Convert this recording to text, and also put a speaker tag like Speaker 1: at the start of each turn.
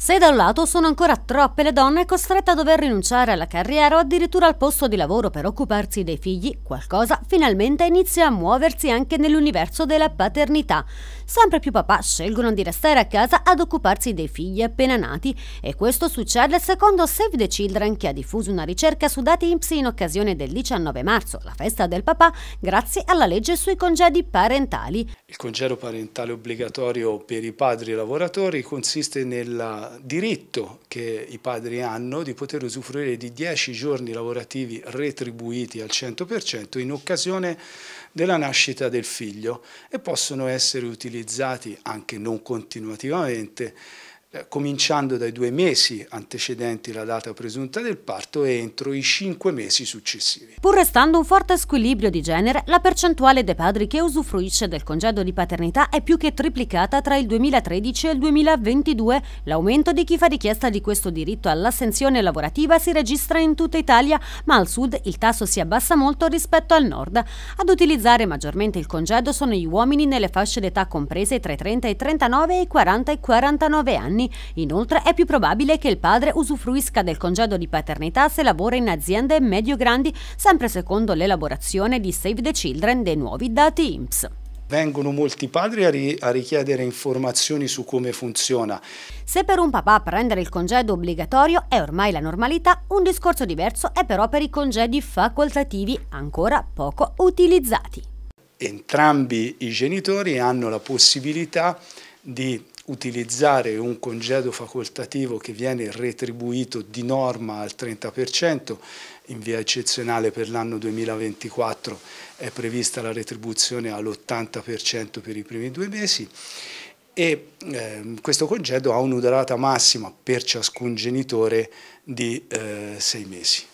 Speaker 1: Se da un lato sono ancora troppe le donne costrette a dover rinunciare alla carriera o addirittura al posto di lavoro per occuparsi dei figli, qualcosa finalmente inizia a muoversi anche nell'universo della paternità. Sempre più papà scelgono di restare a casa ad occuparsi dei figli appena nati e questo succede secondo Save the Children che ha diffuso una ricerca su dati INPS in occasione del 19 marzo, la festa del papà, grazie alla legge sui congedi parentali.
Speaker 2: Il congedo parentale obbligatorio per i padri lavoratori consiste nella diritto che i padri hanno di poter usufruire di 10 giorni lavorativi retribuiti al 100% in occasione della nascita del figlio e possono essere utilizzati anche non continuativamente eh, cominciando dai due mesi antecedenti la data presunta del parto e entro i cinque mesi
Speaker 1: successivi. Pur restando un forte squilibrio di genere, la percentuale dei padri che usufruisce del congedo di paternità è più che triplicata tra il 2013 e il 2022. L'aumento di chi fa richiesta di questo diritto all'assenzione lavorativa si registra in tutta Italia, ma al sud il tasso si abbassa molto rispetto al nord. Ad utilizzare maggiormente il congedo sono gli uomini nelle fasce d'età comprese tra i 30 e i 39 e i 40 e i 49 anni anni. Inoltre è più probabile che il padre usufruisca del congedo di paternità se lavora in aziende medio-grandi, sempre secondo l'elaborazione di Save the Children dei nuovi dati IMSS.
Speaker 2: Vengono molti padri a, ri a, richiedere informazioni su come funziona.
Speaker 1: Se per un papà prendere il congedo obbligatorio è ormai la normalità, un discorso diverso è però per i congedi facoltativi, ancora poco utilizzati.
Speaker 2: Entrambi i genitori hanno la possibilità di utilizzare un congedo facoltativo che viene retribuito di norma al 30%, in via eccezionale per l'anno 2024 è prevista la retribuzione all'80% per i primi due mesi e eh, questo congedo ha una durata massima per ciascun genitore di eh, sei mesi.